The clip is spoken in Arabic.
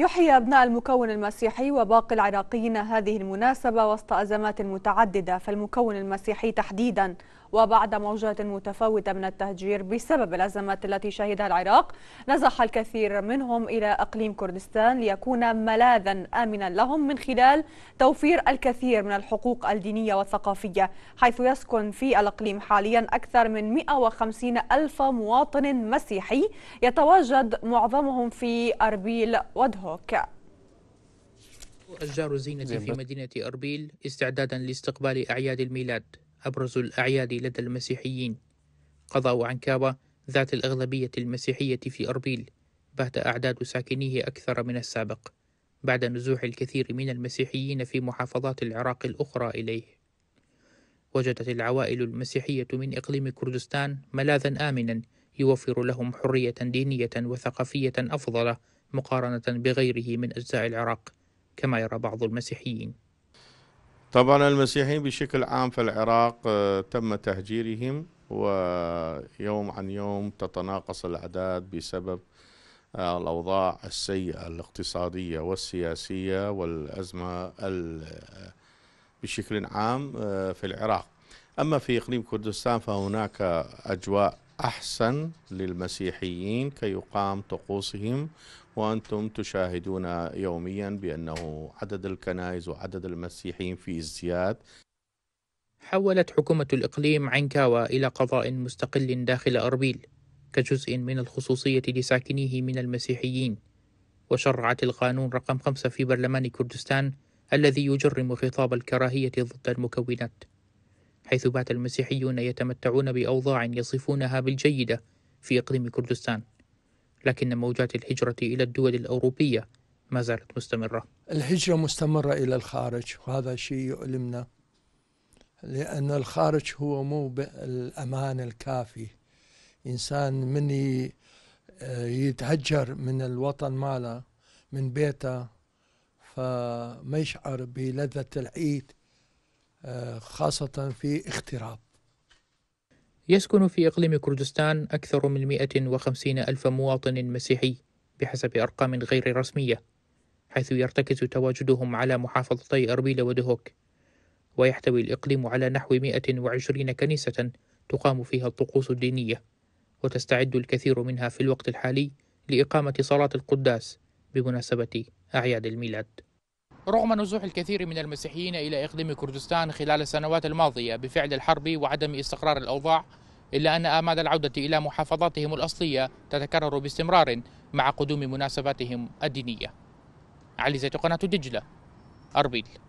يحيي أبناء المكون المسيحي وباقي العراقيين هذه المناسبة وسط أزمات متعددة فالمكون المسيحي تحديدا وبعد موجات متفاوتة من التهجير بسبب الأزمات التي شهدها العراق نزح الكثير منهم إلى أقليم كردستان ليكون ملاذا آمنا لهم من خلال توفير الكثير من الحقوق الدينية والثقافية حيث يسكن في الأقليم حاليا أكثر من 150 ألف مواطن مسيحي يتواجد معظمهم في أربيل ودهوك أشجار الزينة في مدينة أربيل استعدادا لاستقبال أعياد الميلاد أبرز الأعياد لدى المسيحيين قضاء عنكابة ذات الأغلبية المسيحية في أربيل بات أعداد ساكنيه أكثر من السابق بعد نزوح الكثير من المسيحيين في محافظات العراق الأخرى إليه وجدت العوائل المسيحية من إقليم كردستان ملاذا آمنا يوفر لهم حرية دينية وثقافية أفضل مقارنة بغيره من أجزاء العراق كما يرى بعض المسيحيين طبعا المسيحيين بشكل عام في العراق آه، تم تهجيرهم ويوم عن يوم تتناقص الأعداد بسبب آه، الأوضاع السيئة الاقتصادية والسياسية والأزمة آه، بشكل عام في العراق أما في إقليم كردستان فهناك أجواء أحسن للمسيحيين كي يقام طقوسهم وأنتم تشاهدون يوميا بأنه عدد الكنائس وعدد المسيحيين في ازدياد حولت حكومة الإقليم عنكاوا إلى قضاء مستقل داخل أربيل كجزء من الخصوصية لساكنيه من المسيحيين وشرعت القانون رقم خمسة في برلمان كردستان الذي يجرم خطاب الكراهية ضد المكونات حيث بات المسيحيون يتمتعون بأوضاع يصفونها بالجيدة في إقليم كردستان لكن موجات الهجرة إلى الدول الأوروبية ما زالت مستمرة الهجرة مستمرة إلى الخارج وهذا شيء يؤلمنا لأن الخارج هو مو الأمان الكافي إنسان من يتهجر من الوطن ماله من بيته فما يشعر بلذة العيد خاصة في اختراق يسكن في إقليم كردستان أكثر من 150 ألف مواطن مسيحي بحسب أرقام غير رسمية حيث يرتكز تواجدهم على محافظتي أربيل ودهوك ويحتوي الإقليم على نحو 120 كنيسة تقام فيها الطقوس الدينية وتستعد الكثير منها في الوقت الحالي لإقامة صلاة القداس بمناسبة أعياد الميلاد رغم نزوح الكثير من المسيحيين إلى إقليم كردستان خلال السنوات الماضية بفعل الحرب وعدم استقرار الأوضاع إلا أن آمال العودة إلى محافظاتهم الأصلية تتكرر باستمرار مع قدوم مناسباتهم الدينية علي زيت قناة دجلة أربيل